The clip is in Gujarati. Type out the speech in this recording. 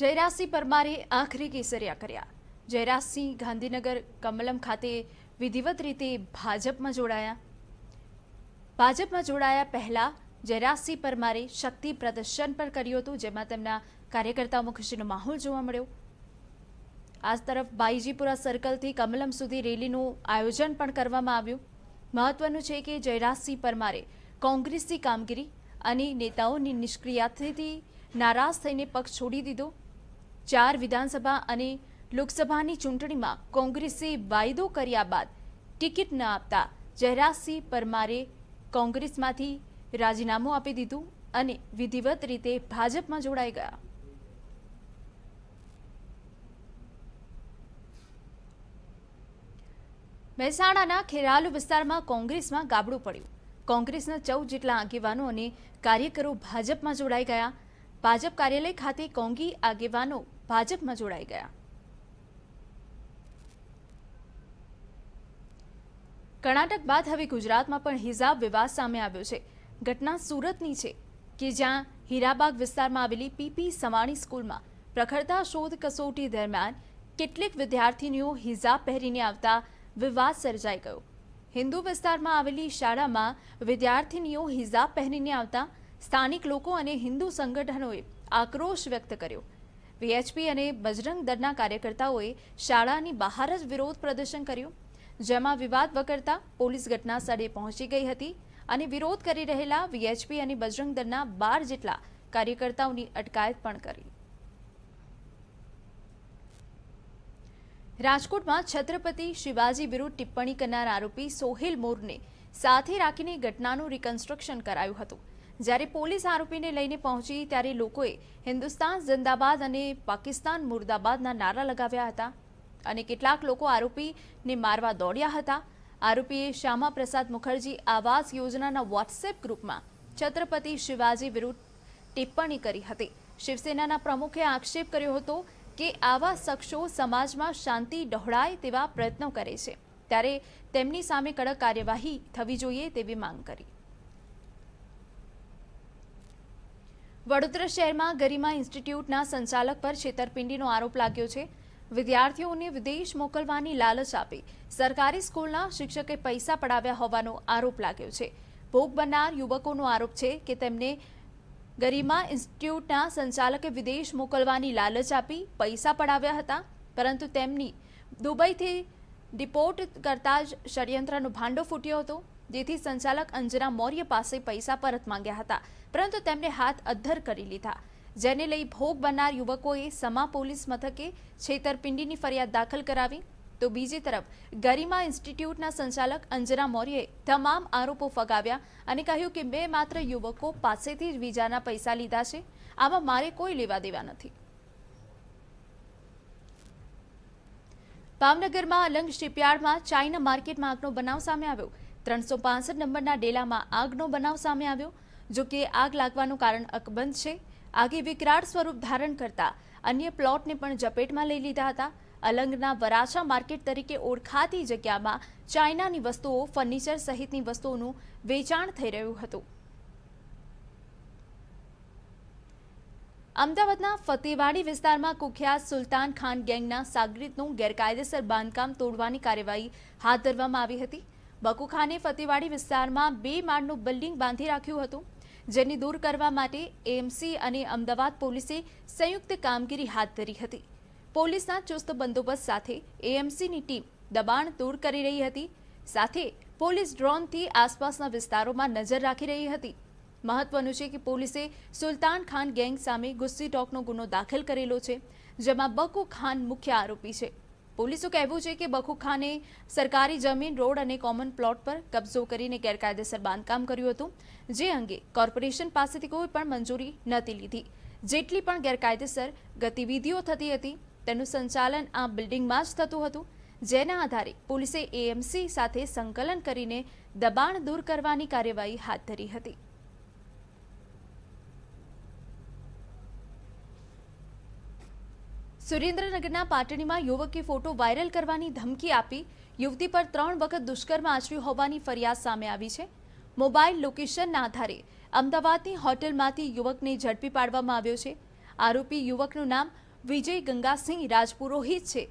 જયરાજસિંહ પરમારે આખરી કેસરિયા કર્યા જયરાજસિંહ ગાંધીનગર કમલમ ખાતે વિધિવત રીતે ભાજપમાં જોડાયા ભાજપમાં જોડાયા પહેલાં જયરાજસિંહ પરમારે શક્તિ પ્રદર્શન પણ કર્યું હતું જેમાં તેમના કાર્યકર્તાઓમાં ખુશીનો માહોલ જોવા મળ્યો આ તરફ બાઈજીપુરા સર્કલથી કમલમ સુધી રેલીનું આયોજન પણ કરવામાં આવ્યું મહત્વનું છે કે જયરાજસિંહ પરમારે કોંગ્રેસની કામગીરી અને નેતાઓની નિષ્ક્રિયતાથી નારાજ થઈને પક્ષ છોડી દીધો ચાર વિધાનસભા અને લોકસભાની ચૂંટણીમાં કોંગ્રેસે વાયદો કર્યા બાદ ટિકિટ ન આપતા જયરાજસિંહ પરમારે કોંગ્રેસમાંથી રાજીનામું આપી દીધું અને વિધિવત રીતે ભાજપમાં જોડાઈ ગયા મહેસાણાના ખેરાલુ વિસ્તારમાં કોંગ્રેસમાં ગાબડું પડ્યું કોંગ્રેસના ચૌદ જેટલા આગેવાનો અને કાર્યકરો ભાજપમાં જોડાઈ ગયા ભાજપ કાર્યાલય ખાતે કોંગી આગેવાનો ભાજપમાં જોડાઈ ગયા કર્ણાટક બાદ હવે ગુજરાતમાં પણ હિજાબ વિવાદ સામે આવ્યો છે ઘટના સુરતની છે કે જ્યાં હીરાબાગ વિસ્તારમાં આવેલી પીપી સવાણી સ્કૂલમાં પ્રખરતા શોધ કસોટી દરમિયાન કેટલીક વિદ્યાર્થીનીઓ હિજાબ પહેરીને આવતા વિવાદ સર્જાઈ ગયો હિન્દુ વિસ્તારમાં આવેલી શાળામાં વિદ્યાર્થીનીઓ હિજાબ પહેરીને આવતા સ્થાનિક લોકો અને હિન્દુ સંગઠનોએ આક્રોશ વ્યક્ત કર્યો વીએચપી અને બજરંગ દળના કાર્યકર્તાઓએ શાળાની બહાર જ વિરોધ પ્રદર્શન કર્યું જેમાં વિવાદ વકરતા પોલીસ ઘટના સ્થળે પહોંચી ગઈ હતી અને વિરોધ કરી રહેલા વીએચપી અને બજરંગ દળના બાર જેટલા કાર્યકર્તાઓની અટકાયત પણ કરી રાજકોટમાં છત્રપતિ શિવાજી વિરુદ્ધ ટિપ્પણી કરનાર આરોપી સોહેલ મોરને સાથે રાખીને ઘટનાનું રિકન્સ્ટ્રક્શન કરાયું હતું જ્યારે પોલીસ આરોપીને લઈને પહોંચી ત્યારે લોકોએ હિન્દુસ્તાન જિંદાબાદ અને પાકિસ્તાન મુર્દાબાદના નારા લગાવ્યા હતા અને કેટલાક લોકો આરોપીને મારવા દોડ્યા હતા આરોપીએ શ્યામા પ્રસાદ મુખર્જી આવાસ યોજનાના વોટ્સએપ ગ્રુપમાં છત્રપતિ શિવાજી વિરુદ્ધ ટિપ્પણી કરી હતી શિવસેનાના પ્રમુખે આક્ષેપ કર્યો હતો કે આવા શખ્સો સમાજમાં શાંતિ ડહોળાય તેવા પ્રયત્નો કરે છે ત્યારે તેમની સામે કડક કાર્યવાહી થવી જોઈએ તેવી માંગ કરી વડોદરા શહેરમાં ગરિમા ઇન્સ્ટિટ્યૂટના સંચાલક પર છેતરપિંડીનો આરોપ લાગ્યો છે વિદ્યાર્થીઓને વિદેશ મોકલવાની લાલચ આપી સરકારી સ્કૂલના શિક્ષકે પૈસા પડાવ્યા હોવાનો આરોપ લાગ્યો છે ભોગ બનનાર યુવકોનો આરોપ છે કે તેમને ગરિમા ઇન્સ્ટિટ્યૂટના સંચાલકે વિદેશ મોકલવાની લાલચ આપી પૈસા પડાવ્યા હતા પરંતુ તેમની દુબઈથી ડિપોર્ટ કરતા જ ષડયંત્રનો ભાંડો ફૂટ્યો હતો જેથી સંચાલક અંજના મૌર્ય પાસે પૈસા પરત માંગ્યા હતા પરંતુ તેમણે હાથ અદ્ધર કરી લીધા જેને લઈ ભોગ બનનાર યુવકોએ સમા પોલીસ મથકે છેતરપિંડીની ફરિયાદ દાખલ કરાવી તો બીજી તરફ ગરિમા ઇન્સ્ટિટ્યૂટના સંચાલક અંજના મૌર્યએ તમામ આરોપો ફગાવ્યા અને કહ્યું કે મેં માત્ર યુવકો પાસેથી જ વીજાના પૈસા લીધા છે આમાં મારે કોઈ લેવા દેવા નથી ભાવનગરમાં અલંગ શિપયાર્ડમાં ચાઇના માર્કેટમાં આગનો બનાવ સામે આવ્યો ત્રણસો નંબરના ડેલામાં આગનો બનાવ સામે આવ્યો જો કે આગ લાગવાનું કારણ અકબંધ છે આગે વિકરાળ સ્વરૂપ ધારણ કરતા અન્ય પ્લોટને પણ ઝપેટમાં લઈ લીધા હતા અલંગના વરાછા માર્કેટ તરીકે ઓળખાતી જગ્યામાં ચાઇનાની વસ્તુઓ ફર્નિચર સહિતની વસ્તુઓનું વેચાણ થઈ રહ્યું હતું અમદાવાદના ફતેવાડી વિસ્તારમાં કુખ્યાત સુલતાન ખાન ગેંગના સાગરીતનું ગેરકાયદેસર બાંધકામ તોડવાની કાર્યવાહી હાથ ધરવામાં આવી હતી બકુખાને ફતેવાડી વિસ્તારમાં બે માળનું બિલ્ડિંગ બાંધી રાખ્યું હતું જેને દૂર કરવા માટે એએમસી અને અમદાવાદ પોલીસે સંયુક્ત કામગીરી હાથ ધરી હતી પોલીસના ચુસ્ત બંદોબસ્ત સાથે એએમસીની ટીમ દબાણ દૂર કરી રહી હતી સાથે પોલીસ ડ્રોનથી આસપાસના વિસ્તારોમાં નજર રાખી રહી હતી મહત્વનું છે કે પોલીસે સુલતાન ખાન ગેંગ સામે ગુસ્સી ટોકનો ગુનો દાખલ કરેલો છે જેમાં બકુ ખાન મુખ્ય આરોપી છે પોલીસનું કહેવું છે કે બકુ ખાને સરકારી જમીન રોડ અને કોમન પ્લોટ પર કબજો કરીને ગેરકાયદેસર બાંધકામ કર્યું હતું જે અંગે કોર્પોરેશન પાસેથી કોઈ પણ મંજૂરી નહોતી લીધી જેટલી પણ ગેરકાયદેસર ગતિવિધિઓ થતી હતી તેનું સંચાલન આ બિલ્ડિંગમાં જ થતું હતું જેના આધારે પોલીસે એએમસી સાથે સંકલન કરીને દબાણ દૂર કરવાની કાર્યવાહી હાથ ધરી હતી સુરેન્દ્રનગરના પાટણીમાં યુવકે ફોટો વાયરલ કરવાની ધમકી આપી યુવતી પર ત્રણ વખત દુષ્કર્મ આચર્યું હોવાની ફરિયાદ સામે આવી છે મોબાઈલ લોકેશનના આધારે અમદાવાદની હોટેલમાંથી યુવકને ઝડપી પાડવામાં આવ્યો છે આરોપી યુવકનું નામ વિજય ગંગાસિંહ રાજપુરોહિત છે